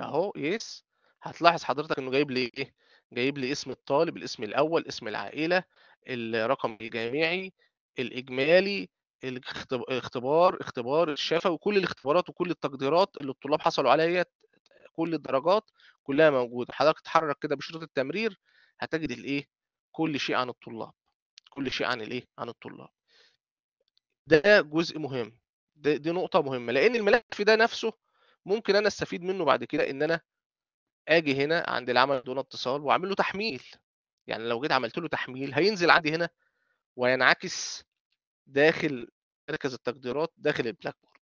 اهو يس هتلاحظ حضرتك انه جايب لي ايه جايب لي اسم الطالب الاسم الاول اسم العائله الرقم الجامعي الاجمالي الاختبار اختبار الشفوي كل الاختبارات وكل التقديرات اللي الطلاب حصلوا عليها كل الدرجات كلها موجوده حضرتك تحرك كده بشريط التمرير هتجد الايه كل شيء عن الطلاب كل شيء عن الايه عن الطلاب ده جزء مهم ده دي نقطه مهمه لان الملف ده نفسه ممكن انا استفيد منه بعد كده ان انا اجي هنا عند العمل دون اتصال واعمل له تحميل يعني لو جيت عملت له تحميل هينزل عندي هنا وينعكس داخل مركز التقديرات داخل البلاك بورد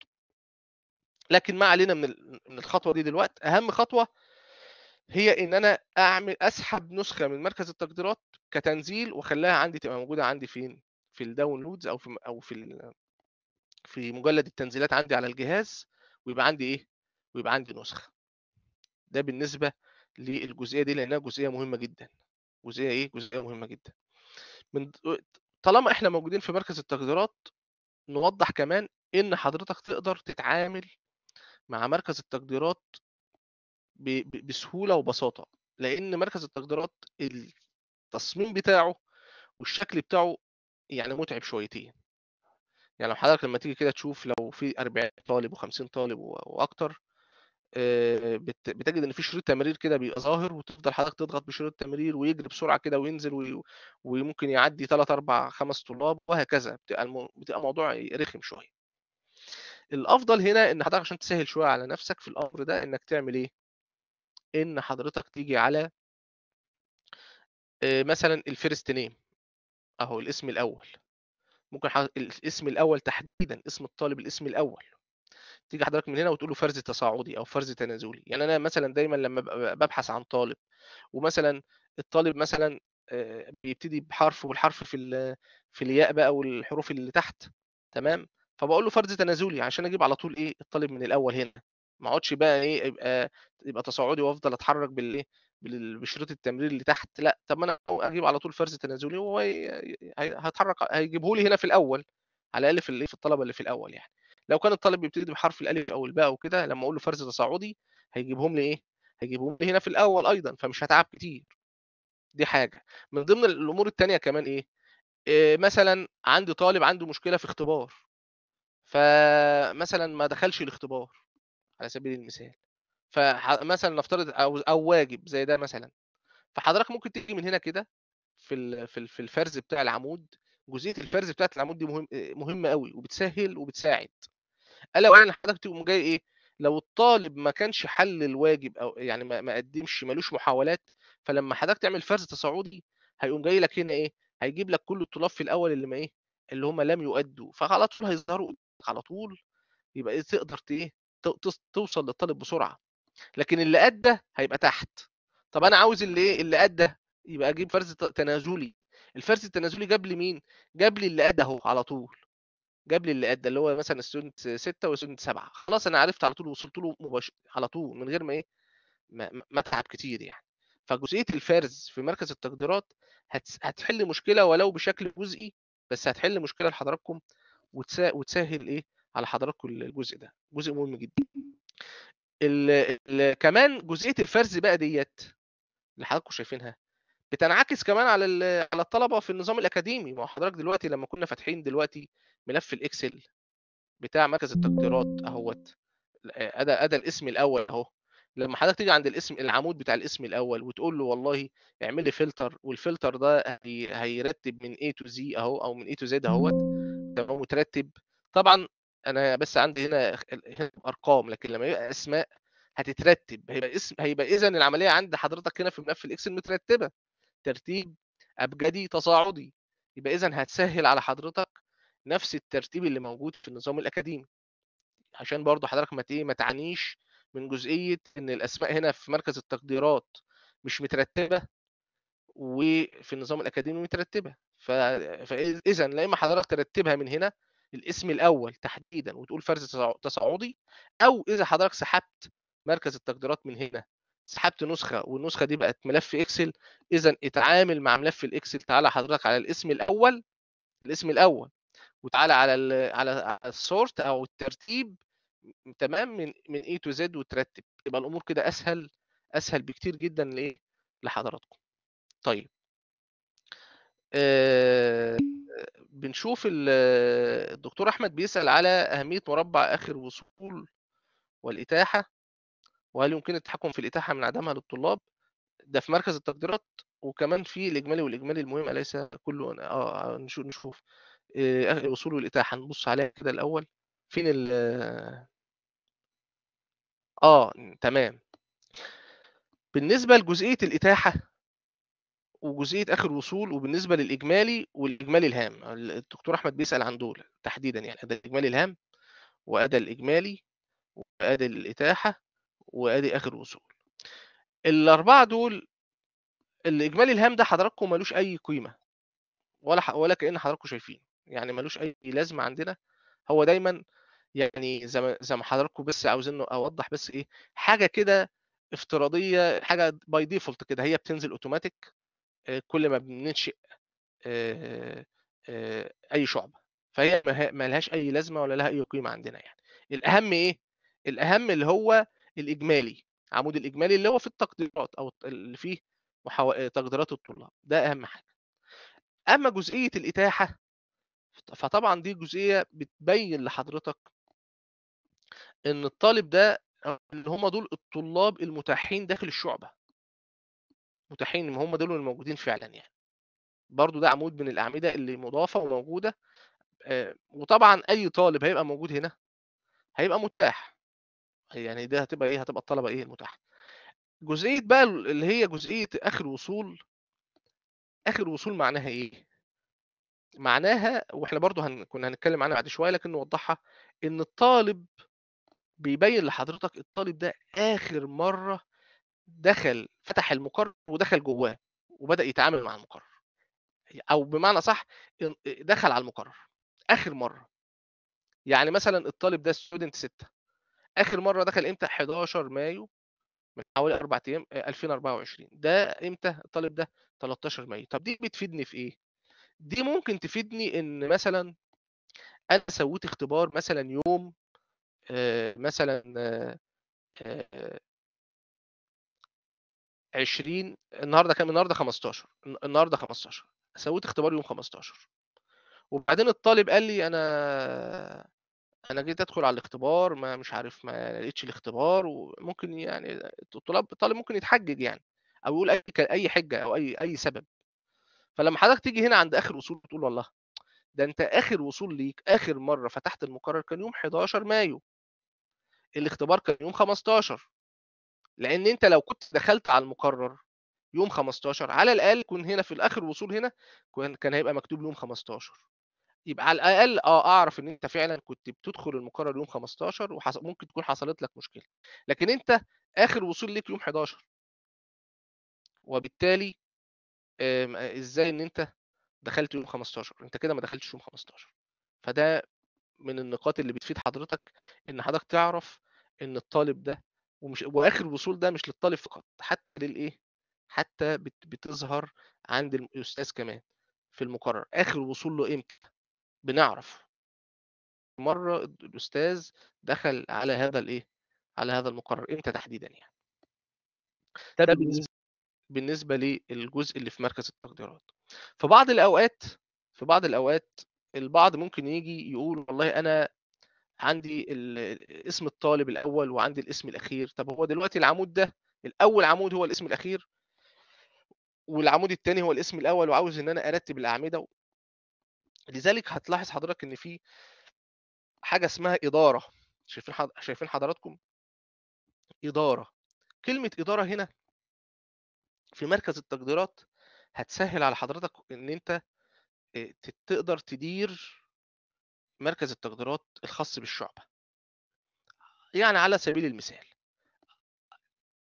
لكن ما علينا من من الخطوه دي دلوقتي اهم خطوه هي ان انا اعمل اسحب نسخه من مركز التقديرات كتنزيل واخليها عندي تبقى موجوده عندي فين في الداونلودز او في او في في مجلد التنزيلات عندي على الجهاز ويبقى عندي ايه ويبقى عندي نسخه ده بالنسبه للجزئيه دي لانها جزئيه مهمه جدا جزئيه ايه جزئيه مهمه جدا من طالما احنا موجودين في مركز التقديرات نوضح كمان ان حضرتك تقدر تتعامل مع مركز التقديرات بسهوله وبساطه لان مركز التقديرات التصميم بتاعه والشكل بتاعه يعني متعب شويتين يعني لو حضرتك لما تيجي كده تشوف لو في 40 طالب و50 طالب واكتر آه، بتجد ان في شريط تمرير كده بيبقى ظاهر وتفضل حضرتك تضغط بشريط التمرير ويجري بسرعه كده وينزل وممكن يعدي ثلاث اربع خمس طلاب وهكذا بتبقى الموضوع رخم شويه الافضل هنا ان حضرتك عشان تسهل شويه على نفسك في الامر ده انك تعمل ايه ان حضرتك تيجي على آه، مثلا الفيرست نيم اهو الاسم الاول ممكن الاسم الاول تحديدا اسم الطالب الاسم الاول تيجي حضرتك من هنا وتقول له فرز تصاعدي او فرز تنازلي يعني انا مثلا دايما لما ببحث عن طالب ومثلا الطالب مثلا بيبتدي بحرف والحرف في في الياء بقى والحروف اللي تحت تمام فبقول له فرز تنازلي عشان اجيب على طول ايه الطالب من الاول هنا ما اقعدش بقى ايه يبقى يبقى تصاعدي وافضل اتحرك بالايه بشريط التمرير اللي تحت لا طب ما انا اجيب على طول فرز تنازلي وهو هيتحرك هيجيبه لي هنا في الاول على الاقل في إيه، في الطلبه اللي في الاول يعني لو كان الطالب بيبتدي بحرف الالف او الباء وكده لما اقول له فرز تصاعدي هيجيبهم لي ايه هيجيبهم لي هنا في الاول ايضا فمش هتعب كتير دي حاجه من ضمن الامور الثانيه كمان ايه, إيه مثلا عندي طالب عنده مشكله في اختبار فمثلا ما دخلش الاختبار على سبيل المثال فمثلا نفترض او او واجب زي ده مثلا فحضرتك ممكن تيجي من هنا كده في في الفرز بتاع العمود جزئيه الفرز بتاعه العمود دي مهم مهمه قوي وبتسهل وبتساعد الا وان حضرتك تقوم جاي ايه لو الطالب ما كانش حل الواجب او يعني ما قدمش ملوش محاولات فلما حضرتك تعمل فرز تصاعدي هيقوم جاي لك هنا ايه هيجيب لك كل الطلاب في الاول اللي ما ايه اللي هم لم يؤدوا فعلى طول هيظهروا على طول يبقى ايه تقدر ايه توصل للطالب بسرعه لكن اللي ادى هيبقى تحت طب انا عاوز اللي ايه اللي ادى يبقى اجيب فرز تنازلي الفرز التنازلي جاب لي مين جاب لي اللي ادى اهو على طول جاب لي اللي قد اللي هو مثلا ستودنت 6 وستودنت 7 خلاص انا عرفت على طول وصلت له مباشر على طول من غير ما ايه ما, ما اتعب كتير يعني فجزئيه الفرز في مركز التقديرات هتحل مشكله ولو بشكل جزئي بس هتحل مشكله لحضراتكم وتسهل ايه على حضراتكم الجزء ده جزء مهم جدا الـ الـ كمان جزئيه الفرز بقى ديت اللي حضراتكم شايفينها بتنعكس كمان على على الطلبه في النظام الاكاديمي ما حضرتك دلوقتي لما كنا فاتحين دلوقتي ملف الاكسل بتاع مركز التقديرات اهوت آه، ادى ادى الاسم الاول اهو لما حضرتك تيجي عند الاسم العمود بتاع الاسم الاول وتقول له والله اعمل لي فلتر والفلتر ده هيرتب من A تو Z اهو او من A تو Z اهوت تمام مترتب طبعا انا بس عندي هنا ارقام لكن لما يبقى اسماء هتترتب هيبقى اسم هيبقى اذا العمليه عند حضرتك هنا في ملف الاكسل مترتبه ترتيب ابجدي تصاعدي يبقى اذا هتسهل على حضرتك نفس الترتيب اللي موجود في النظام الاكاديمي عشان برضو حضرتك ما ايه ما تعانيش من جزئيه ان الاسماء هنا في مركز التقديرات مش مترتبه وفي النظام الاكاديمي مترتبه فاذا لا اما حضرتك ترتبها من هنا الاسم الاول تحديدا وتقول فرز تصاعدي او اذا حضرتك سحبت مركز التقديرات من هنا سحبت نسخه والنسخه دي بقت ملف اكسل اذا اتعامل مع ملف الاكسل تعالى حضرتك على الاسم الاول الاسم الاول وتعالى على على السورت او الترتيب تمام من من اي تو زد وترتب يبقى الامور كده اسهل اسهل بكتير جدا لايه لحضراتكم طيب آه بنشوف الدكتور احمد بيسال على اهميه مربع اخر وصول والاتاحه وهل يمكن التحكم في الإتاحة من عدمها للطلاب ده في مركز التقديرات وكمان في الإجمالي والإجمالي المهم أليس كله آه نشوف نشوف آه أصول والإتاحة نبص عليها كده الأول فين ال آه تمام بالنسبة لجزئية الإتاحة وجزئية آخر وصول وبالنسبة للإجمالي والإجمالي الهام الدكتور أحمد بيسأل عن دول تحديدا يعني ده الإجمالي الهام وأدى الإجمالي وأدى الإتاحة وادي اخر وصول الاربعه دول الاجمالي الهام ده حضراتكم ملوش اي قيمه ولا ولا كان حضراتكم شايفين يعني ملوش اي لازمه عندنا هو دايما يعني زي ما زي ما حضراتكم بس عاوزين اوضح بس ايه حاجه كده افتراضيه حاجه باي ديفولت كده هي بتنزل اوتوماتيك آه، كل ما بننشئ آه، آه، اي شعبه فهي ما لهاش اي لازمه ولا لها اي قيمه عندنا يعني الاهم ايه الاهم اللي هو الاجمالي عمود الاجمالي اللي هو في التقديرات او اللي فيه محو... آه، تقديرات الطلاب ده اهم حاجه اما جزئيه الاتاحه فطبعا دي جزئيه بتبين لحضرتك ان الطالب ده اللي هم دول الطلاب المتاحين داخل الشعبه متاحين هم دول الموجودين فعلا يعني برضو ده عمود من الاعمده اللي مضافه وموجوده آه، وطبعا اي طالب هيبقى موجود هنا هيبقى متاح يعني ده هتبقى ايه هتبقى الطلبه ايه المتاحه جزئيه بقى اللي هي جزئيه اخر وصول اخر وصول معناها ايه معناها واحنا برضو هن... كنا هنتكلم عنها بعد شويه لكن نوضحها ان الطالب بيبين لحضرتك الطالب ده اخر مره دخل فتح المقرر ودخل جواه وبدا يتعامل مع المقرر او بمعنى صح دخل على المقرر اخر مره يعني مثلا الطالب ده ستودنت 6 اخر مره دخل امتى 11 مايو من حوالي اربع ايام 2024 آه، ده امتى الطالب ده 13 مايو طب دي بتفيدني في ايه دي ممكن تفيدني ان مثلا انا سويت اختبار مثلا يوم آه، مثلا 20 آه، النهارده كام النهارده 15 النهارده 15 سويت اختبار يوم 15 وبعدين الطالب قال لي انا أنا جيت أدخل على الاختبار ما مش عارف ما لقيتش الاختبار وممكن يعني الطلاب الطالب ممكن يتحجج يعني أو يقول أي أي حجة أو أي أي سبب فلما حضرتك تيجي هنا عند آخر وصول تقول والله ده أنت آخر وصول ليك آخر مرة فتحت المقرر كان يوم 11 مايو الاختبار كان يوم 15 لأن أنت لو كنت دخلت على المقرر يوم 15 على الأقل كن هنا في الآخر وصول هنا كان هيبقى مكتوب يوم 15 يبقى على الاقل اه اعرف ان انت فعلا كنت بتدخل المقرر يوم 15 وممكن تكون حصلت لك مشكله لكن انت اخر وصول ليك يوم 11 وبالتالي ازاي ان انت دخلت يوم 15 انت كده ما دخلتش يوم 15 فده من النقاط اللي بتفيد حضرتك ان حضرتك تعرف ان الطالب ده ومش واخر الوصول ده مش للطالب فقط حتى للايه حتى بتظهر عند الاستاذ كمان في المقرر اخر وصول له امتى بنعرف مرة الأستاذ دخل على هذا الإيه؟ على هذا المقرر إمتى تحديدا يعني؟ ده بالنسبة بالنسبة للجزء اللي في مركز التقديرات في بعض الأوقات في بعض الأوقات البعض ممكن يجي يقول والله أنا عندي اسم الطالب الأول وعندي الاسم الأخير طب هو دلوقتي العمود ده الأول عمود هو الاسم الأخير والعمود الثاني هو الاسم الأول وعاوز إن أنا أرتب الأعمدة لذلك هتلاحظ حضرتك ان في حاجه اسمها اداره شايفين شايفين حضراتكم اداره كلمه اداره هنا في مركز التقديرات هتسهل على حضرتك ان انت آه، تقدر تدير مركز التقديرات الخاص بالشعبه يعني على سبيل المثال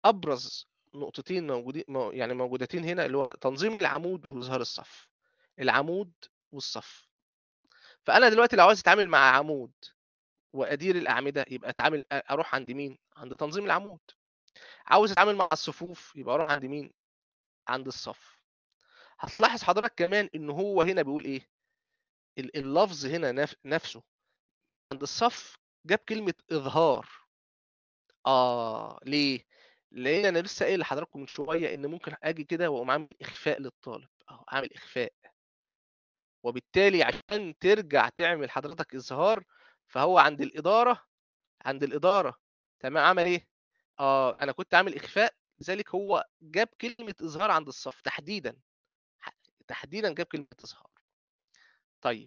ابرز نقطتين موجودين يعني موجودتين هنا اللي هو تنظيم العمود واظهار الصف العمود والصف فانا دلوقتي لو عاوز اتعامل مع عمود وادير الاعمده يبقى اتعامل اروح عند مين عند تنظيم العمود عاوز اتعامل مع الصفوف يبقى اروح عند مين عند الصف هتلاحظ حضرتك كمان ان هو هنا بيقول ايه اللفظ هنا نفسه عند الصف جاب كلمه اظهار اه ليه لان انا لسه قايل لحضراتكم من شويه ان ممكن اجي كده واقوم عامل اخفاء للطالب اهو عامل اخفاء وبالتالي عشان ترجع تعمل حضرتك إظهار فهو عند الإدارة عند الإدارة تمام عمل إيه؟ آه أنا كنت عامل إخفاء لذلك هو جاب كلمة إظهار عند الصف تحديدا تحديدا جاب كلمة إظهار طيب